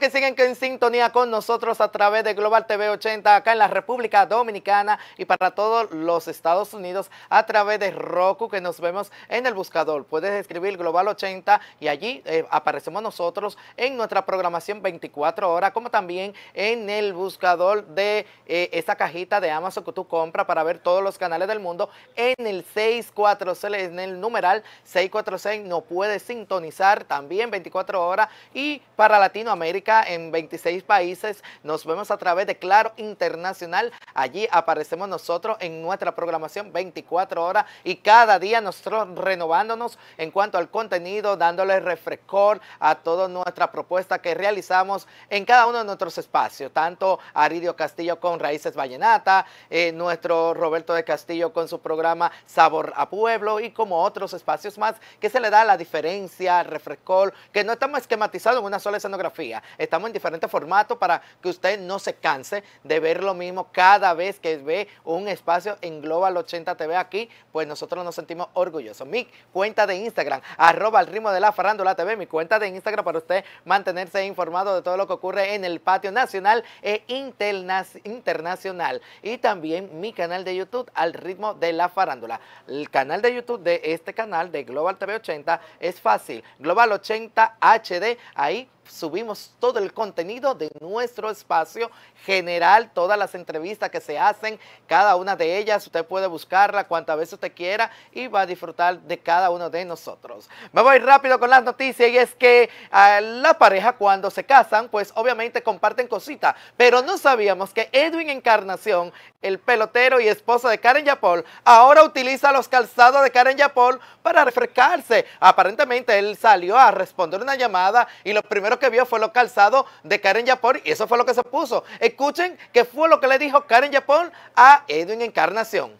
que siguen en sintonía con nosotros a través de Global TV 80 acá en la República Dominicana y para todos los Estados Unidos a través de Roku que nos vemos en el buscador. Puedes escribir Global 80 y allí eh, aparecemos nosotros en nuestra programación 24 horas como también en el buscador de eh, esa cajita de Amazon que tú compras para ver todos los canales del mundo en el 646, en el numeral 646 no puedes sintonizar también 24 horas y para Latinoamérica en 26 países. Nos vemos a través de Claro Internacional. Allí aparecemos nosotros en nuestra programación 24 horas y cada día nosotros renovándonos en cuanto al contenido, dándole refrescor a toda nuestra propuesta que realizamos en cada uno de nuestros espacios, tanto Aridio Castillo con Raíces Vallenata, eh, nuestro Roberto de Castillo con su programa Sabor a Pueblo y como otros espacios más que se le da la diferencia, refrescor, que no estamos esquematizados en una sola escenografía. Estamos en diferentes formatos para que usted no se canse de ver lo mismo cada vez que ve un espacio en Global 80 TV aquí, pues nosotros nos sentimos orgullosos. Mi cuenta de Instagram, arroba al ritmo de la farándula TV, mi cuenta de Instagram para usted mantenerse informado de todo lo que ocurre en el patio nacional e internacional. Y también mi canal de YouTube, al ritmo de la farándula. El canal de YouTube de este canal de Global TV 80 es fácil, Global 80 HD, ahí subimos todo el contenido de nuestro espacio general, todas las entrevistas que se hacen, cada una de ellas, usted puede buscarla cuantas veces usted quiera y va a disfrutar de cada uno de nosotros. Me voy rápido con las noticias y es que ah, la pareja cuando se casan, pues obviamente comparten cositas, pero no sabíamos que Edwin Encarnación, el pelotero y esposa de Karen Yapol, ahora utiliza los calzados de Karen Yapol para refrescarse. Aparentemente él salió a responder una llamada y lo primero que vio fue los calzados de Karen Japón y eso fue lo que se puso. Escuchen qué fue lo que le dijo Karen Japón a Edwin Encarnación.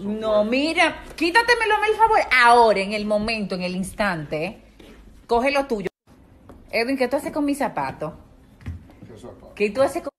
No, mira, quítatemelo, el favor, ahora, en el momento, en el instante, coge lo tuyo. Edwin, ¿qué tú haces con mi zapato? ¿Qué, tú haces con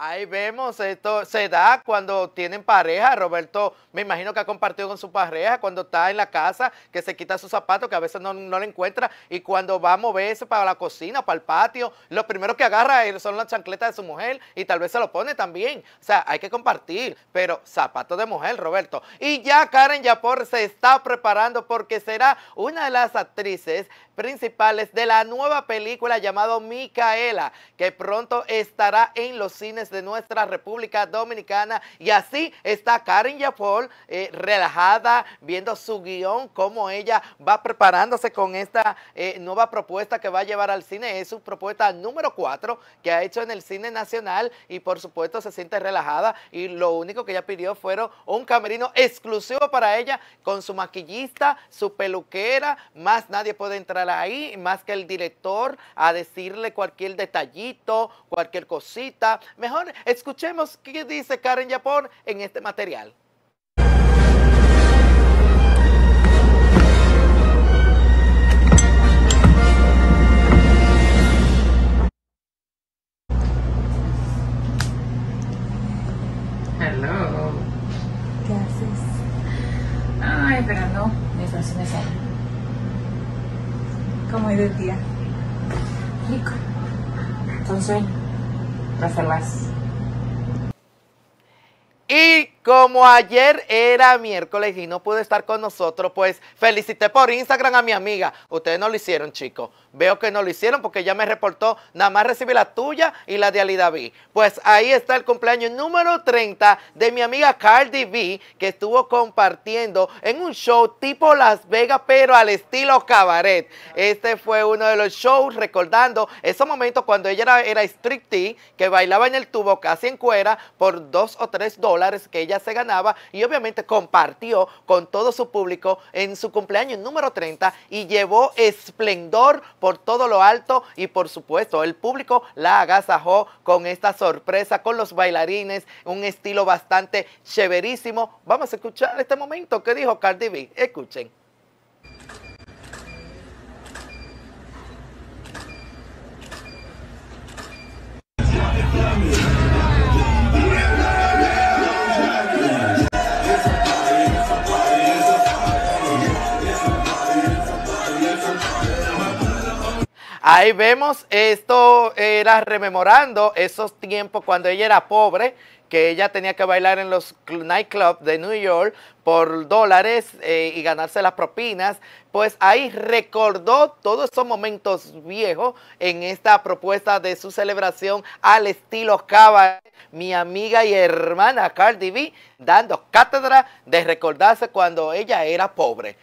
Ahí vemos, esto se da cuando tienen pareja. Roberto, me imagino que ha compartido con su pareja cuando está en la casa, que se quita su zapato, que a veces no, no le encuentra, y cuando va a moverse para la cocina, para el patio, lo primero que agarra son las chancletas de su mujer y tal vez se lo pone también. O sea, hay que compartir, pero zapatos de mujer, Roberto. Y ya Karen Yapor se está preparando porque será una de las actrices principales de la nueva película llamada Micaela, que pronto estará en los cines de nuestra República Dominicana. Y así está Karen Yapol eh, relajada, viendo su guión, cómo ella va preparándose con esta eh, nueva propuesta que va a llevar al cine. Es su propuesta número cuatro, que ha hecho en el cine nacional y por supuesto se siente relajada y lo único que ella pidió fueron un camerino exclusivo para ella con su maquillista, su peluquera, más nadie puede entrar ahí, más que el director a decirle cualquier detallito, cualquier cosita. Mejor escuchemos qué dice Karen Japón en este material. Hello. ¿Qué haces? Ay, pero no, me estás me sale. ¿Cómo ha ido el día? Rico. Entonces hacerlas. Y como ayer era miércoles y no pude estar con nosotros, pues felicité por Instagram a mi amiga. Ustedes no lo hicieron, chicos. Veo que no lo hicieron porque ella me reportó. Nada más recibí la tuya y la de Alida B. Pues ahí está el cumpleaños número 30 de mi amiga Cardi B, que estuvo compartiendo en un show tipo Las Vegas, pero al estilo cabaret. Este fue uno de los shows recordando esos momentos cuando ella era, era striptease, que bailaba en el tubo casi en cuera por dos o tres dólares que ella se ganaba y obviamente compartió con todo su público en su cumpleaños número 30 y llevó esplendor por todo lo alto y por supuesto el público la agasajó con esta sorpresa, con los bailarines, un estilo bastante chéverísimo. Vamos a escuchar este momento que dijo Cardi B. Escuchen. Ahí vemos, esto era rememorando esos tiempos cuando ella era pobre, que ella tenía que bailar en los nightclubs de New York por dólares eh, y ganarse las propinas, pues ahí recordó todos esos momentos viejos en esta propuesta de su celebración al estilo Cava, mi amiga y hermana Cardi B, dando cátedra de recordarse cuando ella era pobre.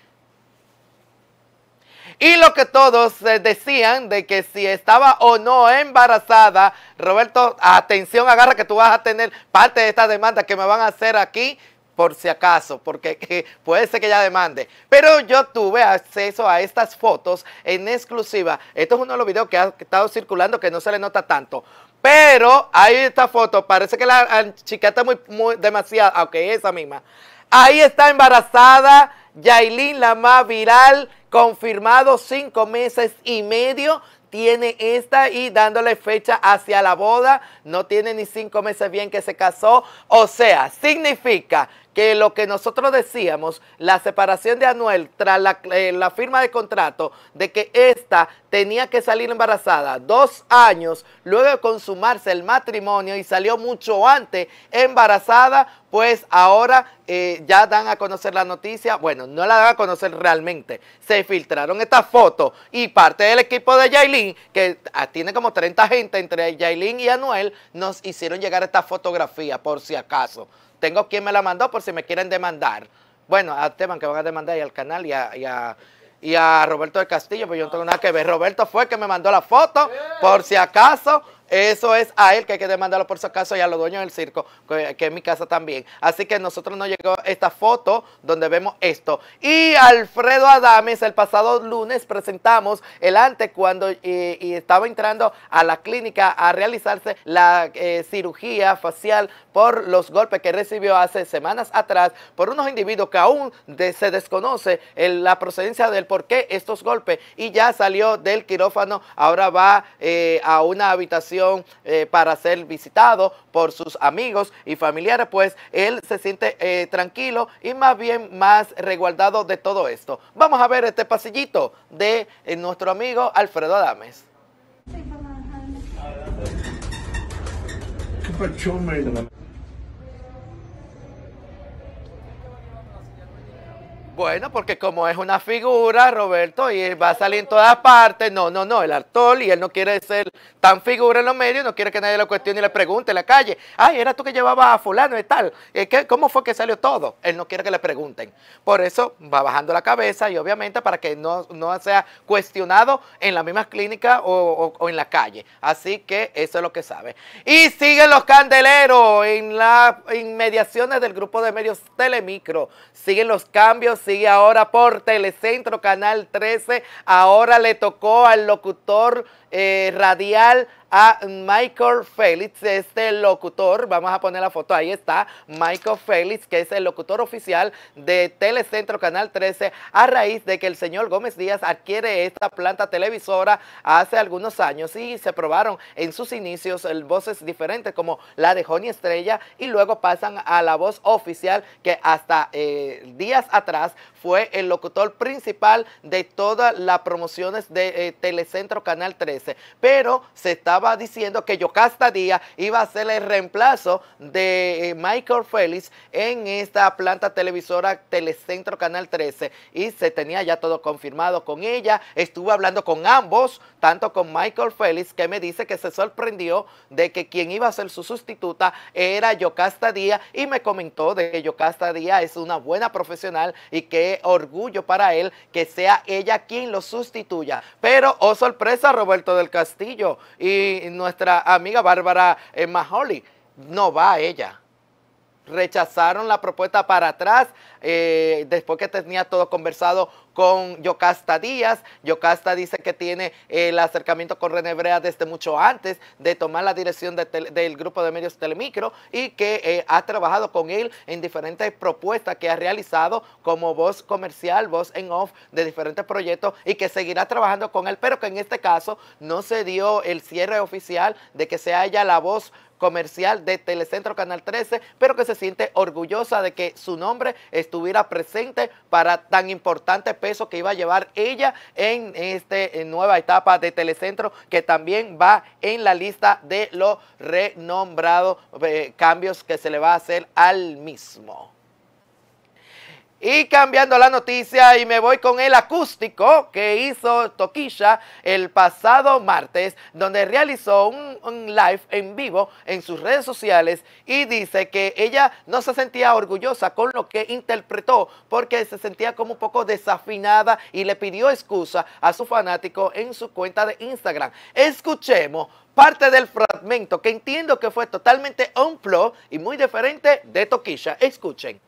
Y lo que todos eh, decían de que si estaba o no embarazada, Roberto, atención, agarra que tú vas a tener parte de esta demanda que me van a hacer aquí por si acaso, porque puede ser que ella demande. Pero yo tuve acceso a estas fotos en exclusiva. Esto es uno de los videos que ha estado circulando que no se le nota tanto. Pero ahí esta foto, parece que la chica está muy, muy demasiado, aunque esa misma. Ahí está embarazada Yailin, la más viral, confirmado cinco meses y medio tiene esta y dándole fecha hacia la boda. No tiene ni cinco meses bien que se casó. O sea, significa que lo que nosotros decíamos, la separación de Anuel tras la, eh, firma de contrato, de que ésta tenía que salir embarazada dos años luego de consumarse el matrimonio y salió mucho antes embarazada, pues ahora eh, ya dan a conocer la noticia. Bueno, no la dan a conocer realmente. Se filtraron estas fotos y parte del equipo de Yailin, que ah, tiene como 30 gente entre Yailin y Anuel, nos hicieron llegar esta fotografía, por si acaso tengo quien me la mandó por si me quieren demandar. Bueno, a Esteban que van a demandar y al canal y a, y a, Roberto de Castillo, pero pues yo no tengo nada que ver. Roberto fue el que me mandó la foto, por si acaso. Eso es a él que hay que demandarlo por su caso y a los dueños del circo, que, es mi casa también. Así que nosotros nos llegó esta foto donde vemos esto. Y Alfredo Adames, el pasado lunes presentamos el ante cuando y estaba entrando a la clínica a realizarse la eh, cirugía facial por los golpes que recibió hace semanas atrás por unos individuos que aún se desconoce eh, la procedencia del por qué estos golpes y ya salió del quirófano, ahora va eh, a una habitación eh, para ser visitado por sus amigos y familiares, pues él se siente eh, tranquilo y más bien más resguardado de todo esto. Vamos a ver este pasillito de eh, nuestro amigo Alfredo Adames. Bueno, porque como es una figura, Roberto, y va a salir en todas partes, no, no, no, el Artol, y él no quiere ser tan figura en los medios, no quiere que nadie lo cuestione y le pregunte en la calle, ay, era tú que llevabas a fulano y tal, eh, ¿cómo fue que salió todo? Él no quiere que le pregunten. Por eso va bajando la cabeza y obviamente para que no, no sea cuestionado en las mismas clínicas o en la calle. Así que eso es lo que sabe. Y siguen los candeleros en las inmediaciones del grupo de medios Telemicro, siguen los cambios sí, ahora por Telecentro, Canal 13, ahora le tocó al locutor eh, radial a Michael Félix, este locutor, vamos a poner la foto, ahí está, Michael Félix, que es el locutor oficial de Telecentro Canal 13, a raíz de que el señor Gómez Díaz adquiere esta planta televisora hace algunos años y se probaron en sus inicios voces diferentes como la de Joni Estrella y luego pasan a la voz oficial que hasta eh, días atrás fue el locutor principal de todas las promociones de eh, Telecentro Canal 13 pero se estaba diciendo que Yocasta Díaz iba a ser el reemplazo de eh, Michael Félix en esta planta televisora Telecentro Canal 13 y se tenía ya todo confirmado con ella. Estuve hablando con ambos, tanto con Michael Félix, que me dice que se sorprendió de que quien iba a ser su sustituta era Yocasta Díaz y me comentó de que Yocasta Díaz es una buena profesional y que orgullo para él que sea ella quien lo sustituya. Pero, oh sorpresa, Roberto del Castillo y nuestra amiga Bárbara eh, Maholi. No va a ella rechazaron la propuesta para atrás eh, después que tenía todo conversado con Yocasta Díaz. Yocasta dice que tiene el acercamiento con René Brea desde mucho antes de tomar la dirección del grupo de medios Telemicro y que eh, ha trabajado con él en diferentes propuestas que ha realizado como voz comercial, voz en off de diferentes proyectos y que seguirá trabajando con él, pero que en este caso no se dio el cierre oficial de que sea ella la voz comercial de Telecentro Canal 13, pero que se siente orgullosa de que su nombre estuviera presente para tan importante peso que iba a llevar ella en esta nueva etapa de Telecentro, que también va en la lista de los renombrados eh, cambios que se le va a hacer al mismo. Y cambiando la noticia y me voy con el acústico que hizo Toquilla el pasado martes, donde realizó un, live en vivo en sus redes sociales y dice que ella no se sentía orgullosa con lo que interpretó porque se sentía como un poco desafinada y le pidió excusa a su fanático en su cuenta de Instagram. Escuchemos parte del fragmento que entiendo que fue totalmente on y muy diferente de Toquilla. Escuchen.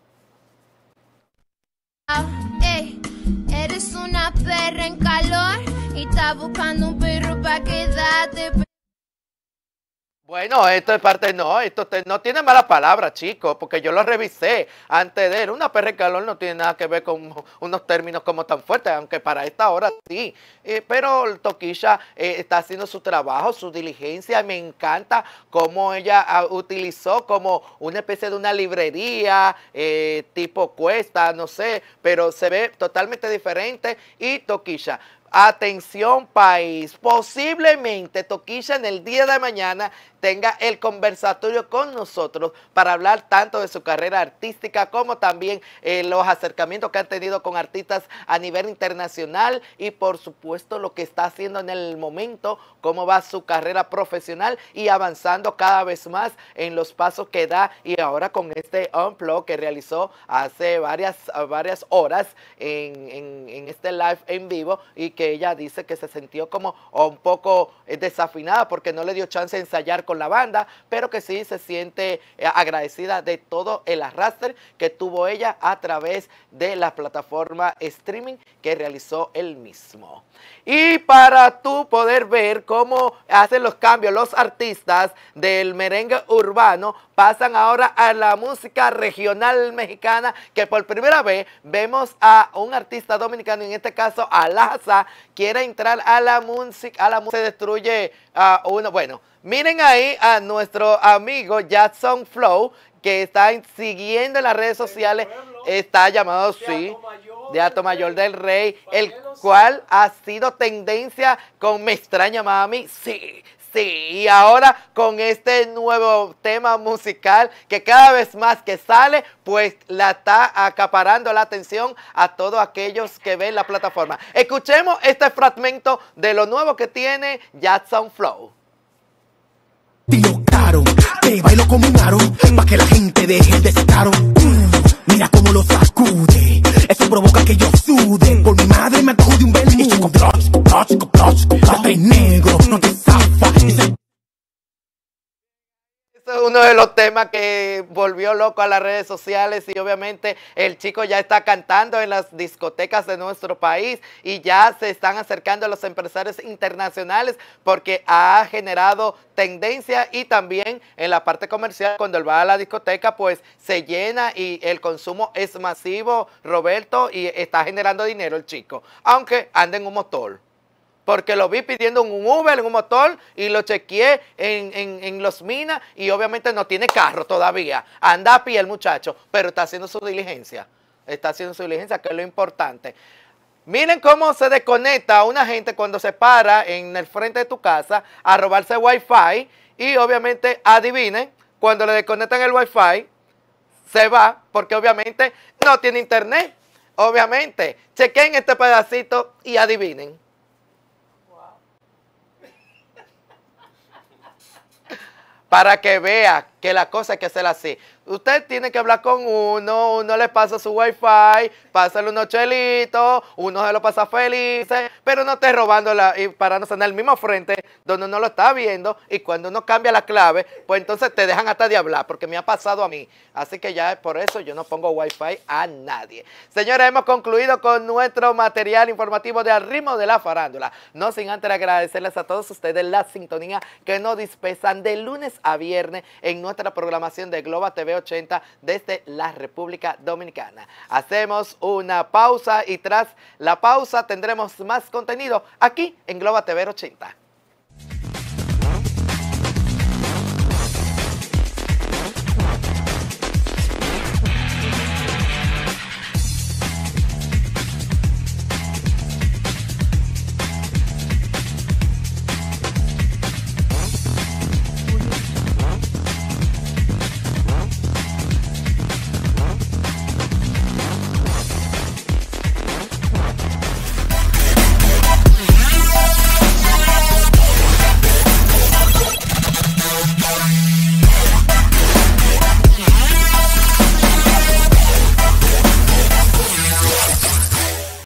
perra en calor y está buscando un perro para quedarte. Bueno, esto es parte, no, esto no tiene malas palabras, chicos, porque yo lo revisé antes de él. Una perra de calor no tiene nada que ver con unos términos como tan fuertes, aunque para esta hora sí. Eh, pero Toquilla eh, está haciendo su trabajo, su diligencia. Me encanta cómo ella ah, utilizó como una especie de una librería eh, tipo cuesta, no sé, pero se ve totalmente diferente. Y Toquilla, Atención país, posiblemente Toquilla en el día de mañana tenga el conversatorio con nosotros para hablar tanto de su carrera artística como también eh, los acercamientos que han tenido con artistas a nivel internacional y por supuesto lo que está haciendo en el momento, cómo va su carrera profesional y avanzando cada vez más en los pasos que da y ahora con este unplug que realizó hace varias, varias horas en, en este live en vivo y que ella dice que se sintió como un poco eh, desafinada porque no le dio chance de ensayar con la banda, pero que sí se siente eh, agradecida de todo el arrastre que tuvo ella a través de la plataforma streaming que realizó él mismo. Y para tú poder ver cómo hacen los cambios los artistas del merengue urbano, pasan ahora a la música regional mexicana, que por primera vez vemos a un artista dominicano, en este caso a Laza, quiere entrar a la música, a la música se destruye a ah, uno. Bueno, miren ahí a nuestro amigo Jackson Flow, que está siguiendo en las redes sociales, está llamado sí, de Mayor del Rey, el cual ha sido tendencia con Me extraña mami, sí, y ahora con este nuevo tema musical que cada vez más que sale, pues la está acaparando la atención a todos aquellos que ven la plataforma. Escuchemos este fragmento de lo nuevo que tiene Jackson Flow. Tío caro, te bailo como un aro, que la gente deje mm, mira cómo lo sacude, eso provoca que yo que volvió loco a las redes sociales y obviamente el chico ya está cantando en las discotecas de nuestro país y ya se están acercando a los empresarios internacionales porque ha generado tendencia y también en la parte comercial cuando él va a la discoteca pues se llena y el consumo es masivo Roberto y está generando dinero el chico aunque anda en un motor porque lo vi pidiendo un Uber, en un motor, y lo chequeé en, los minas, y obviamente no tiene carro todavía. Anda a pie el muchacho, pero está haciendo su diligencia. Está haciendo su diligencia, que es lo importante. Miren cómo se desconecta una gente cuando se para en el frente de tu casa a robarse Wi-Fi. y obviamente adivinen, cuando le desconectan el Wi-Fi, se va porque obviamente no tiene internet. Obviamente, chequen este pedacito y adivinen. para que vea que la cosa hay que hacer así. Usted tiene que hablar con uno, uno le pasa su wifi, pásale unos chelitos, uno se lo pasa feliz, pero no esté robando la, y parándose en el mismo frente donde uno lo está viendo y cuando uno cambia la clave, pues entonces te dejan hasta de hablar, porque me ha pasado a mí. Así que ya es por eso yo no pongo wifi a nadie. Señores, hemos concluido con nuestro material informativo de Al de la farándula. No sin antes agradecerles a todos ustedes la sintonía que nos dispensan de lunes a viernes en nuestra programación de Globa TV 80 desde la República Dominicana. Hacemos una pausa y tras la pausa tendremos más contenido aquí en Globa TV 80.